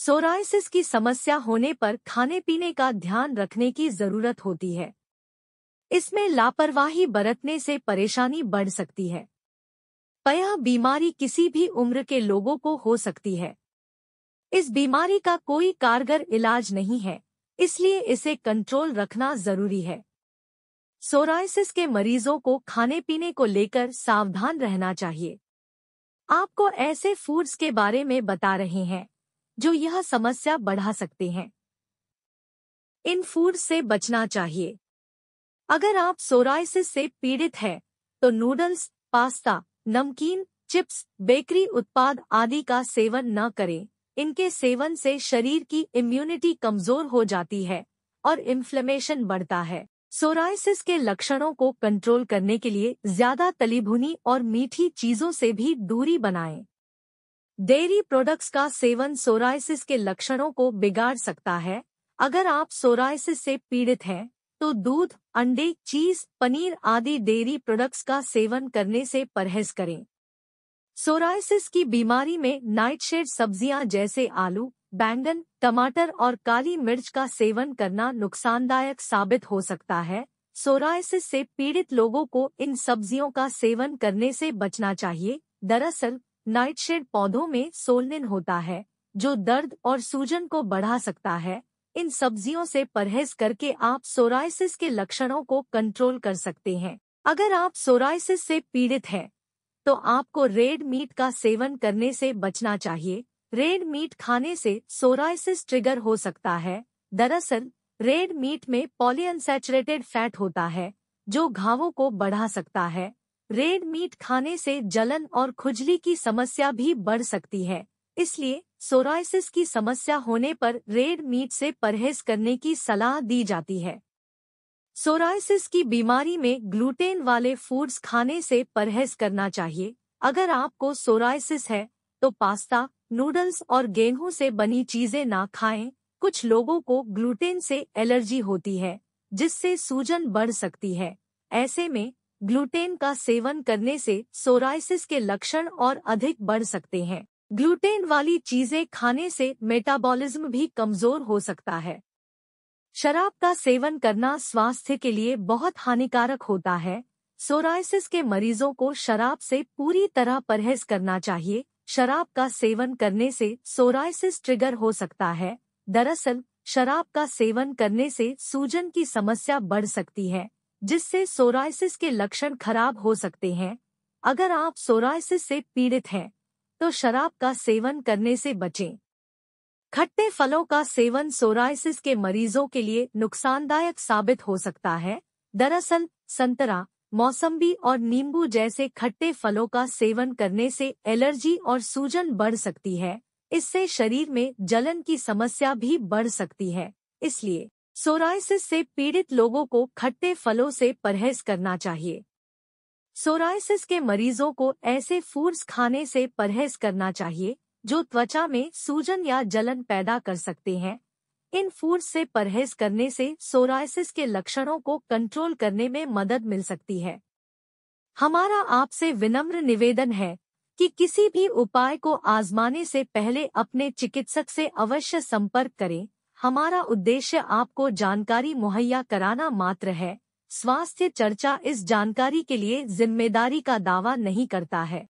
Psoriasis की समस्या होने पर खाने पीने का ध्यान रखने की जरूरत होती है इसमें लापरवाही बरतने से परेशानी बढ़ सकती है पया बीमारी किसी भी उम्र के लोगों को हो सकती है इस बीमारी का कोई कारगर इलाज नहीं है इसलिए इसे कंट्रोल रखना जरूरी है सोराइसिस के मरीजों को खाने पीने को लेकर सावधान रहना चाहिए आपको ऐसे फूड्स के बारे में बता रहे हैं जो यह समस्या बढ़ा सकते हैं इन फूड से बचना चाहिए अगर आप सोराइसिस से पीड़ित हैं तो नूडल्स पास्ता नमकीन चिप्स बेकरी उत्पाद आदि का सेवन न करें इनके सेवन से शरीर की इम्यूनिटी कमजोर हो जाती है और इन्फ्लेमेशन बढ़ता है सोराइसिस के लक्षणों को कंट्रोल करने के लिए ज्यादा तलीभुनी और मीठी चीजों से भी दूरी बनाएं। डेयरी प्रोडक्ट्स का सेवन सोराइसिस के लक्षणों को बिगाड़ सकता है अगर आप सोराइसिस से पीड़ित हैं तो दूध अंडे चीज पनीर आदि डेयरी प्रोडक्ट्स का सेवन करने से परहेज करें सोराइसिस की बीमारी में नाइटशेड सब्जियां जैसे आलू बैंगन टमाटर और काली मिर्च का सेवन करना नुकसानदायक साबित हो सकता है सोराइसिस से पीड़ित लोगों को इन सब्जियों का सेवन करने से बचना चाहिए दरअसल नाइटशेड पौधों में सोलनिन होता है जो दर्द और सूजन को बढ़ा सकता है इन सब्जियों से परहेज करके आप सोराइसिस के लक्षणों को कंट्रोल कर सकते हैं अगर आप सोराइसिस से पीड़ित हैं तो आपको रेड मीट का सेवन करने से बचना चाहिए रेड मीट खाने से सोराइसिस ट्रिगर हो सकता है दरअसल रेड मीट में पॉलीअनसेचुरेटेड फैट होता है जो घावों को बढ़ा सकता है रेड मीट खाने से जलन और खुजली की समस्या भी बढ़ सकती है इसलिए सोराइसिस की समस्या होने पर रेड मीट से परहेज करने की सलाह दी जाती है सोराइसिस की बीमारी में ग्लूटेन वाले फूड्स खाने से परहेज करना चाहिए अगर आपको सोराइसिस है तो पास्ता नूडल्स और गेहूं से बनी चीजें ना खाएं कुछ लोगों को ग्लूटेन से एलर्जी होती है जिससे सूजन बढ़ सकती है ऐसे में ग्लूटेन का सेवन करने से सोराइसिस के लक्षण और अधिक बढ़ सकते हैं ग्लूटेन वाली चीजें खाने से मेटाबॉलिज्म भी कमजोर हो सकता है शराब का सेवन करना स्वास्थ्य के लिए बहुत हानिकारक होता है सोराइसिस के मरीजों को शराब से पूरी तरह परहेज करना चाहिए शराब का सेवन करने से सोराइसिस ट्रिगर हो सकता है दरअसल शराब का सेवन करने से सूजन की समस्या बढ़ सकती है जिससे सोराइसिस के लक्षण खराब हो सकते हैं अगर आप सोराइसिस से पीड़ित हैं तो शराब का सेवन करने से बचें खट्टे फलों का सेवन सोराइसिस के मरीजों के लिए नुकसानदायक साबित हो सकता है दरअसल संतरा मौसम्बी और नींबू जैसे खट्टे फलों का सेवन करने से एलर्जी और सूजन बढ़ सकती है इससे शरीर में जलन की समस्या भी बढ़ सकती है इसलिए सोराइसिस से पीड़ित लोगों को खट्टे फलों से परहेज करना चाहिए सोराइसिस के मरीजों को ऐसे फूड्स खाने से परहेज करना चाहिए जो त्वचा में सूजन या जलन पैदा कर सकते हैं इन फूड से परहेज करने से सोराइसिस के लक्षणों को कंट्रोल करने में मदद मिल सकती है हमारा आपसे विनम्र निवेदन है कि किसी भी उपाय को आजमाने से पहले अपने चिकित्सक से अवश्य संपर्क करें हमारा उद्देश्य आपको जानकारी मुहैया कराना मात्र है स्वास्थ्य चर्चा इस जानकारी के लिए जिम्मेदारी का दावा नहीं करता है